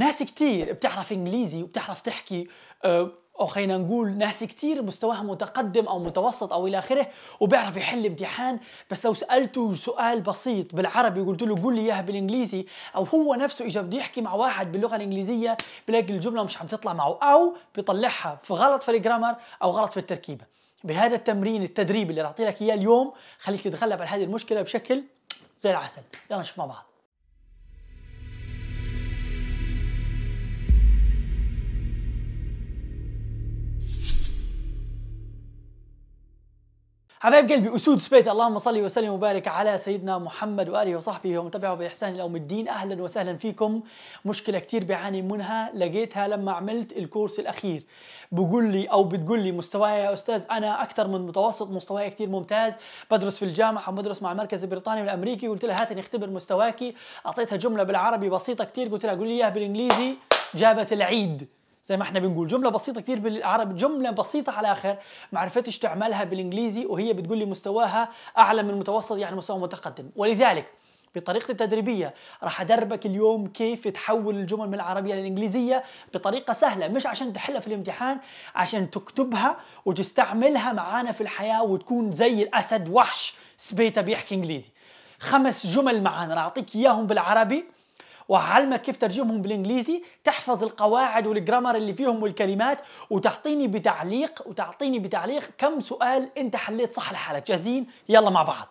ناس كتير بتعرف انجليزي وبتعرف تحكي آه، او خلينا نقول ناس كتير مستواها متقدم او متوسط او الى اخره وبيعرف يحل امتحان بس لو سالته سؤال بسيط بالعربي وقلت له قول لي اياها بالانجليزي او هو نفسه اجى بده يحكي مع واحد باللغه الانجليزيه بلاقي الجمله مش عم تطلع معه او بيطلعها في غلط في الجرامر او غلط في التركيبه بهذا التمرين التدريبي اللي راح اعطي لك اياه اليوم خليك تتغلب على هذه المشكله بشكل زي العسل يلا نشوف مع بعض حبايب قلبي اسود سبيت اللهم صل وسلم وبارك على سيدنا محمد واله وصحبه ومن تبعه باحسان الى يوم الدين اهلا وسهلا فيكم مشكله كثير بعاني منها لقيتها لما عملت الكورس الاخير بقول لي او بتقول لي مستواي يا استاذ انا اكثر من متوسط مستواي كثير ممتاز بدرس في الجامعه وبدرس مع المركز البريطاني والامريكي قلت لها هاتني نختبر مستواكي اعطيتها جمله بالعربي بسيطه كثير قلت لها قولي لي اياها بالانجليزي جابت العيد زي ما احنا بنقول جملة بسيطة كثير بالعربي جملة بسيطة على الآخر ما عرفتش تعملها بالإنجليزي وهي بتقول لي مستواها أعلى من المتوسط يعني مستوى متقدم ولذلك بطريقتي التدريبيه راح ادربك اليوم كيف تحول الجمل من العربيه للانجليزيه بطريقه سهله مش عشان تحلها في الامتحان عشان تكتبها وتستعملها معانا في الحياه وتكون زي الاسد وحش سبيتا بيحكي انجليزي خمس جمل معانا راح اعطيك اياهم بالعربي وعلمك كيف ترجمهم بالانجليزي تحفظ القواعد والجرامر اللي فيهم والكلمات وتعطيني بتعليق وتعطيني بتعليق كم سؤال انت حليت صح لحالك جاهزين يلا مع بعض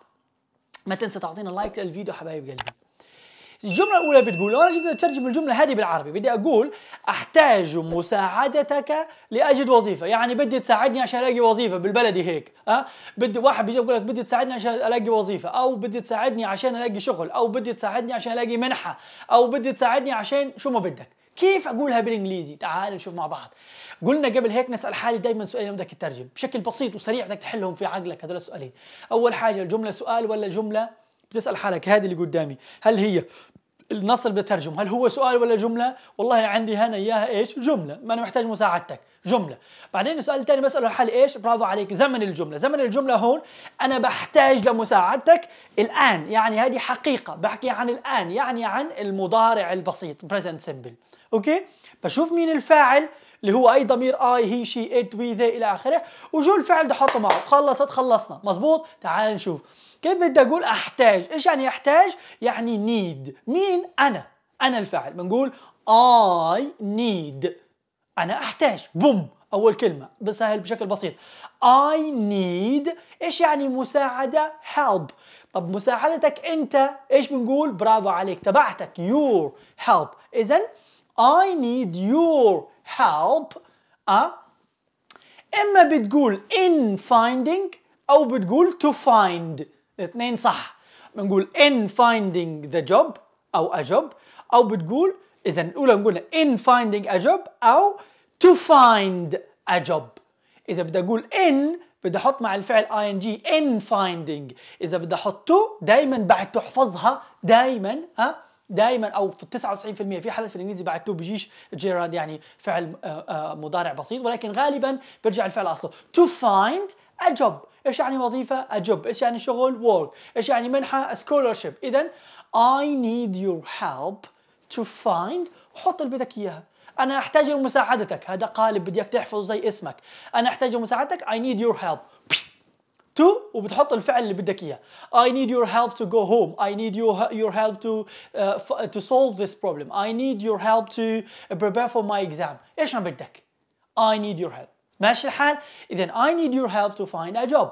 ما تنسى تعطينا لايك للفيديو حبايب قلبي الجمله الاولى بتقول انا جبت اترجم الجمله هذه بالعربي بدي اقول احتاج مساعدتك لاجد وظيفه يعني بدي تساعدني عشان الاقي وظيفه بالبلدي هيك ها أه؟ بدي واحد بيجي بقول لك بدي تساعدني عشان الاقي وظيفه او بدي تساعدني عشان الاقي شغل او بدي تساعدني عشان الاقي منحه او بدي تساعدني عشان شو ما بدك كيف اقولها بالانجليزي تعال نشوف مع بعض قلنا قبل هيك نسال حالي دائما سؤالين بدك تترجم بشكل بسيط وسريع بدك تحلهم في عقلك هذول السؤالين اول حاجه الجمله سؤال ولا الجمله بتسال حالك هذه اللي قدامي هل هي النص اللي بترجم هل هو سؤال ولا جمله والله عندي هنا اياها ايش جمله ما انا محتاج مساعدتك جمله بعدين السؤال الثاني بساله الحل ايش برافو عليك زمن الجمله زمن الجمله هون انا بحتاج لمساعدتك الان يعني هذه حقيقه بحكي عن الان يعني عن المضارع البسيط present simple اوكي بشوف مين الفاعل اللي هو اي ضمير اي هي شي ات وي ذي الى اخره وشو الفعل بدي احطه معه خلصت خلصنا مزبوط تعال نشوف كيف بدي اقول احتاج ايش يعني احتاج يعني نيد مين انا انا الفاعل بنقول اي نيد انا احتاج بوم اول كلمه بسهل بشكل بسيط اي نيد ايش يعني مساعدة هيلب طب مساعدتك انت ايش بنقول برافو عليك تبعتك يور هيلب اذا I need your help أه إما بتقول in finding أو بتقول to find الاثنين صح بنقول in finding the job أو a job أو بتقول إذا الأولى قلنا in finding a job أو to find a job إذا بدي أقول in بدي أحط مع الفعل ing in finding إذا بدي أحط to دايما بعد تحفظها دايما ها أه دائما او في 99% في حدث في الانجليزي بعد تو بيجيش جيراد يعني فعل آه، آه، مضارع بسيط ولكن غالبا بيرجع الفعل اصله تو فايند ا جوب ايش يعني وظيفه ا جوب ايش يعني شغل وورك ايش يعني منحه سكولرشيب اذا اي نيد يور هيلب تو فايند وحط اللي بدك اياها انا احتاج لمساعدتك هذا قالب بدي اياك تحفظه زي اسمك انا احتاج لمساعدتك اي نيد يور هيلب تو وبتحط الفعل اللي بدك اياه I need your help to go home I need your help to uh, to solve this problem I need your help to prepare for my exam ايش ما بدك I need your help ماشي الحال اذا I need your help to find a job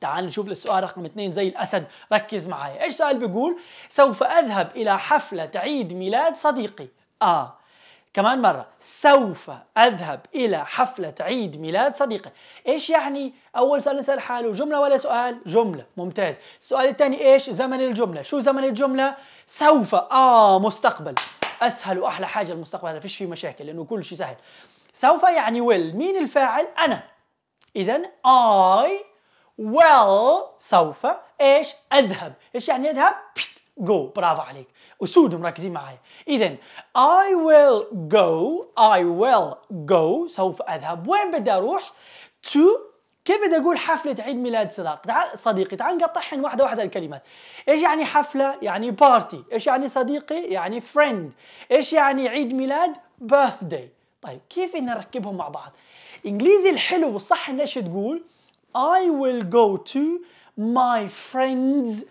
تعال نشوف السؤال رقم اثنين زي الاسد ركز معايا ايش سؤال بيقول سوف اذهب الى حفله عيد ميلاد صديقي اه كمان مرة سوف أذهب إلى حفلة عيد ميلاد صديقي إيش يعني أول سؤال نسأل حاله جملة ولا سؤال جملة ممتاز السؤال الثاني إيش زمن الجملة شو زمن الجملة سوف آه مستقبل أسهل وأحلى حاجة المستقبل ما فيش فيه مشاكل لأنه كل شيء سهل سوف يعني will مين الفاعل أنا إذا I will سوف إيش أذهب إيش يعني أذهب go برافو عليك اسود مركزين معايا اذا I will go I will go سوف اذهب وين بدي اروح to كيف بدي اقول حفله عيد ميلاد صداق تعال صديقي تعال نقطعهم واحده واحده الكلمات ايش يعني حفله يعني بارتي ايش يعني صديقي يعني فريند ايش يعني عيد ميلاد birthday طيب كيف نركبهم مع بعض انجليزي الحلو والصح انه تقول I will go to my friend's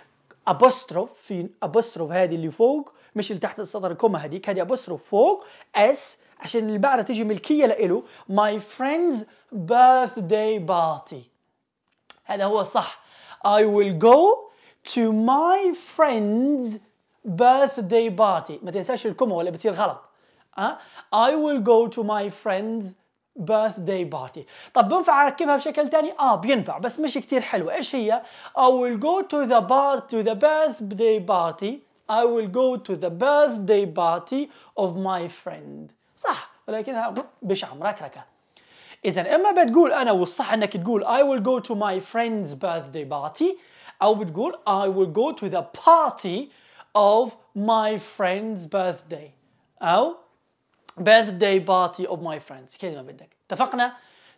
ابوستروف في ابوستروف هذه اللي فوق مش اللي تحت السطر كوما هذيك هذه ابوستروف فوق اس عشان اللي بعدها تيجي ملكيه لإله ماي فريندز birthday بارتي هذا هو صح I will go to my friend's birthday party ما تنساش الكوما ولا بتصير غلط أه؟ I will go to my friend's بيرث داي بارتي طب بنفع اركبها بشكل ثاني اه بينفع بس مش كثير حلوه ايش هي I will go to the bar to the birthday party I will go to the birthday party of my friend صح ولكنها بشعم ركركه اذا اما بتقول انا والصح انك تقول I will go to my friend's birthday party او بتقول I will go to the party of my friend's birthday او birthday party of my friends كلمة بدك اتفقنا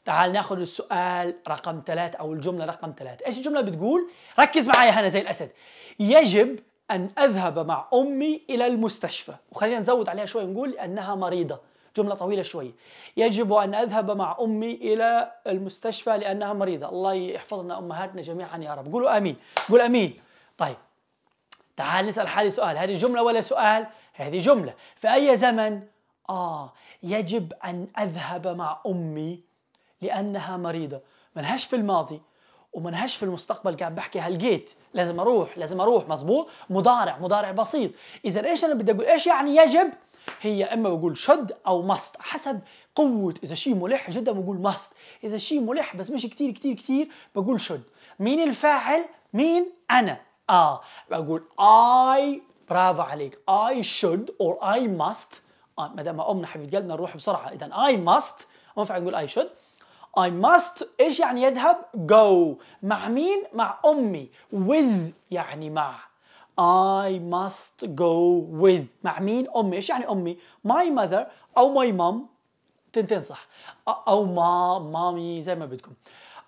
تعال ناخذ السؤال رقم ثلاثة أو الجملة رقم ثلاثة إيش الجملة بتقول ركز معي هنا زي الأسد يجب أن أذهب مع أمي إلى المستشفى وخلينا نزود عليها شوي نقول أنها مريضة جملة طويلة شوي يجب أن أذهب مع أمي إلى المستشفى لأنها مريضة الله يحفظنا أمهاتنا جميعا يا رب قولوا آمين قول آمين طيب تعال نسأل حالي سؤال هذه جملة ولا سؤال هذه جملة في أي زمن آه يجب أن أذهب مع أمي لأنها مريضة منهاش في الماضي ومنهاش في المستقبل قاعد بحكي هلقيت لازم أروح لازم أروح مزبوط مضارع مضارع بسيط إذا إيش أنا بدي أقول إيش يعني يجب هي اما بقول شد او ماست حسب قوة اذا شيء ملح جدا بقول ماست اذا شيء ملح بس مش كتير كتير كتير بقول شد مين الفاعل مين انا اه بقول I برافو عليك I should or I must آه، ما دام امنا حبيبه قلبنا نروح بسرعه اذا اي ماست ما ينفع نقول اي شود I must ايش يعني يذهب؟ go مع مين؟ مع امي with يعني مع I must go with مع مين؟ امي ايش يعني امي؟ my mother او my mom تنتين صح او ما مامي زي ما بدكم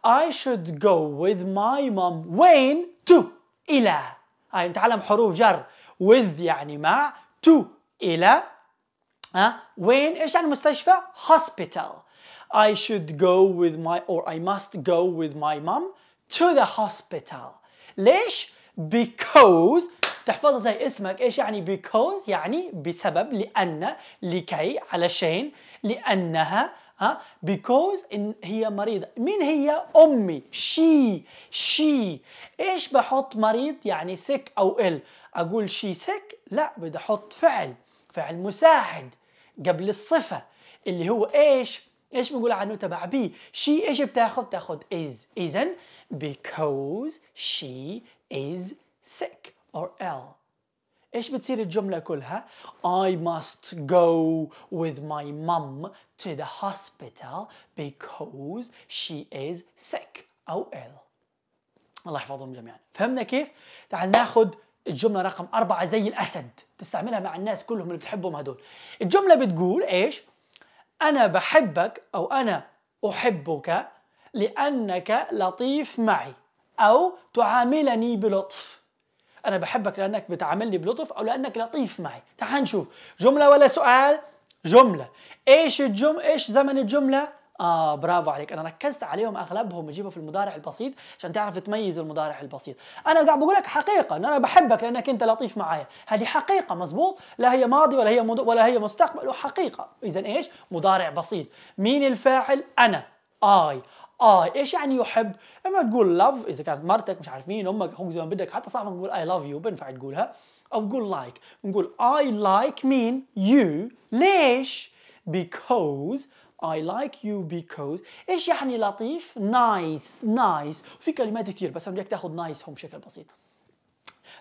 I should go with my mom وين؟ to الى هاي نتعلم حروف جر with يعني مع to الى ها وين ايش يعني مستشفى hospital I should go with my or I must go with my mom to the hospital ليش because تحفظها زي اسمك ايش يعني because يعني بسبب لان لكي علشان لانها ها because إن هي مريضة مين هي أمي she she إيش بحط مريض يعني sick أو ill أقول she sick لا بدي أحط فعل فعل مساعد قبل الصفه اللي هو ايش ايش بنقول عنه تبع بي شي ايش بتاخذ تاخذ is اذا because she is sick or ill ايش بتصير الجمله كلها I must go with my mom to the hospital because she is sick او ill الله يحفظهم جميعا فهمنا كيف تعال ناخذ الجملة رقم أربعة زي الأسد تستعملها مع الناس كلهم اللي بتحبهم هدول الجملة بتقول إيش؟ أنا بحبك أو أنا أحبك لأنك لطيف معي أو تعاملني بلطف أنا بحبك لأنك بتعاملني بلطف أو لأنك لطيف معي تعال نشوف جملة ولا سؤال؟ جملة إيش الجم إيش زمن الجملة؟ اه برافو عليك انا ركزت عليهم اغلبهم بجيبه في المضارع البسيط عشان تعرف تميز المضارع البسيط انا قاعد بقول لك حقيقه ان انا بحبك لانك انت لطيف معايا هذه حقيقه مزبوط لا هي ماضي ولا هي مد... ولا هي مستقبل وحقيقه اذا ايش مضارع بسيط مين الفاعل انا اي اي ايش يعني يحب؟ اما تقول لاف اذا كانت مرتك مش عارف مين امك اخوك زي ما بدك حتى صعب نقول اي لاف يو بينفع تقولها او تقول لايك like. نقول اي لايك مين يو ليش؟ because I like you because ايش يعني لطيف؟ نايس نايس في كلمات كثير بس بدك تاخذ نايس هون بشكل بسيط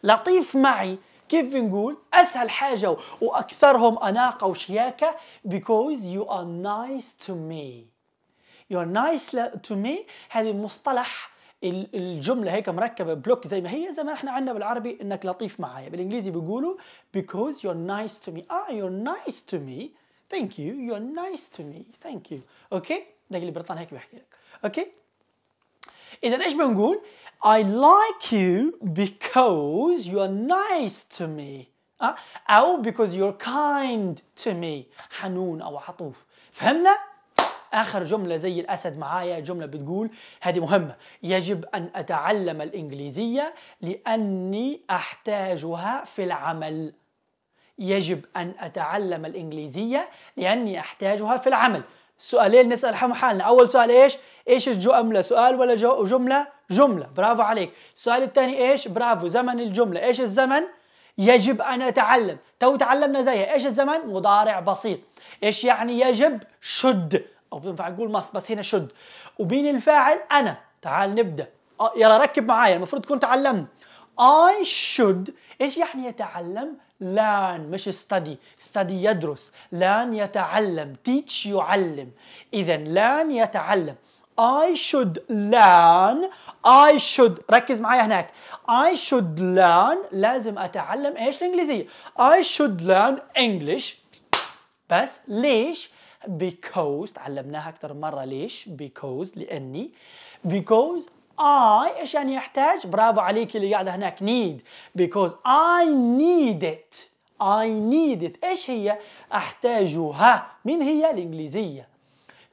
لطيف معي كيف بنقول اسهل حاجه واكثرهم اناقه وشياكه because you are nice to me you are nice to me هذه مصطلح الجملة هيك مركبة بلوك زي ما هي زي ما احنا عندنا بالعربي انك لطيف معايا بالانجليزي بيقولوا because you're nice to me اه ah, you're nice to me ثانك يو يو ار نايس تو مي ثانك يو اوكي داك اللي بريطاني هيك بيحكي لك اوكي اذا ايش بنقول I like you because you are nice to me أه؟ أو because you're kind to me حنون أو عطوف فهمنا؟ آخر جملة زي الأسد معايا جملة بتقول هذه مهمة يجب أن أتعلم الإنجليزية لأني أحتاجها في العمل يجب أن أتعلم الإنجليزية لأني أحتاجها في العمل سؤالين نسأل حالنا أول سؤال إيش؟ إيش الجملة سؤال ولا جملة؟ جملة برافو عليك السؤال الثاني إيش؟ برافو زمن الجملة إيش الزمن؟ يجب أن أتعلم تو تعلمنا زيها إيش الزمن؟ مضارع بسيط إيش يعني يجب؟ شد أو بينفع نقول مص بس هنا شد ومين الفاعل؟ أنا تعال نبدأ يلا ركب معايا المفروض تكون تعلمت I should إيش يعني يتعلم؟ learn مش study study يدرس learn يتعلم teach يعلم إذا لان يتعلم I should learn I should ركز معايا هناك I should learn لازم أتعلم إيش الإنجليزية I should learn English بس ليش؟ because تعلمناها أكثر مرة ليش؟ because لأني because I ايش يعني يحتاج؟ برافو عليك اللي قاعده هناك need because I need it I need it ايش هي؟ احتاجها مين هي؟ الانجليزيه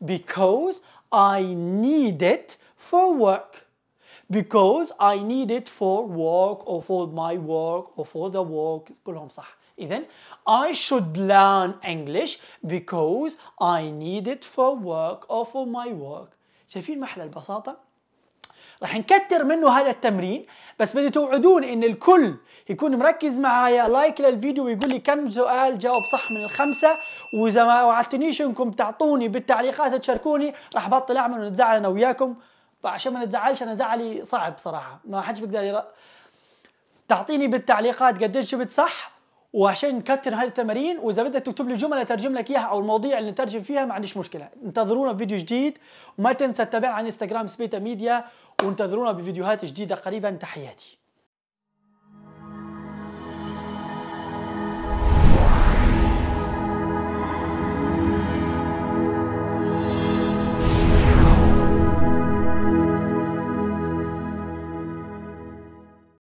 because I need it for work because I need it for work or for my work or for the work كلهم صح إذا I should learn English because I need it for work or for my work شايفين محل البساطة؟ راح نكتر منه هذا التمرين بس بدي توعدون ان الكل يكون مركز معايا لايك للفيديو ويقول لي كم سؤال جاوب صح من الخمسه واذا ما وعدتنيش انكم تعطوني بالتعليقات تشاركوني راح بطل اعمل ونتزعل انا وياكم فعشان ما نتزعلش انا زعلي صعب صراحه ما حدش بيقدر يرا... تعطيني بالتعليقات قديش جبت صح وعشان نكثر هالتمارين واذا بدك تكتب لي جمله اترجم لك اياها او المواضيع اللي نترجم فيها ما عنديش مشكله انتظرونا بفيديو جديد وما تنسى تتابعنا على انستغرام سبيتا ميديا وانتظرونا بفيديوهات جديده قريبا تحياتي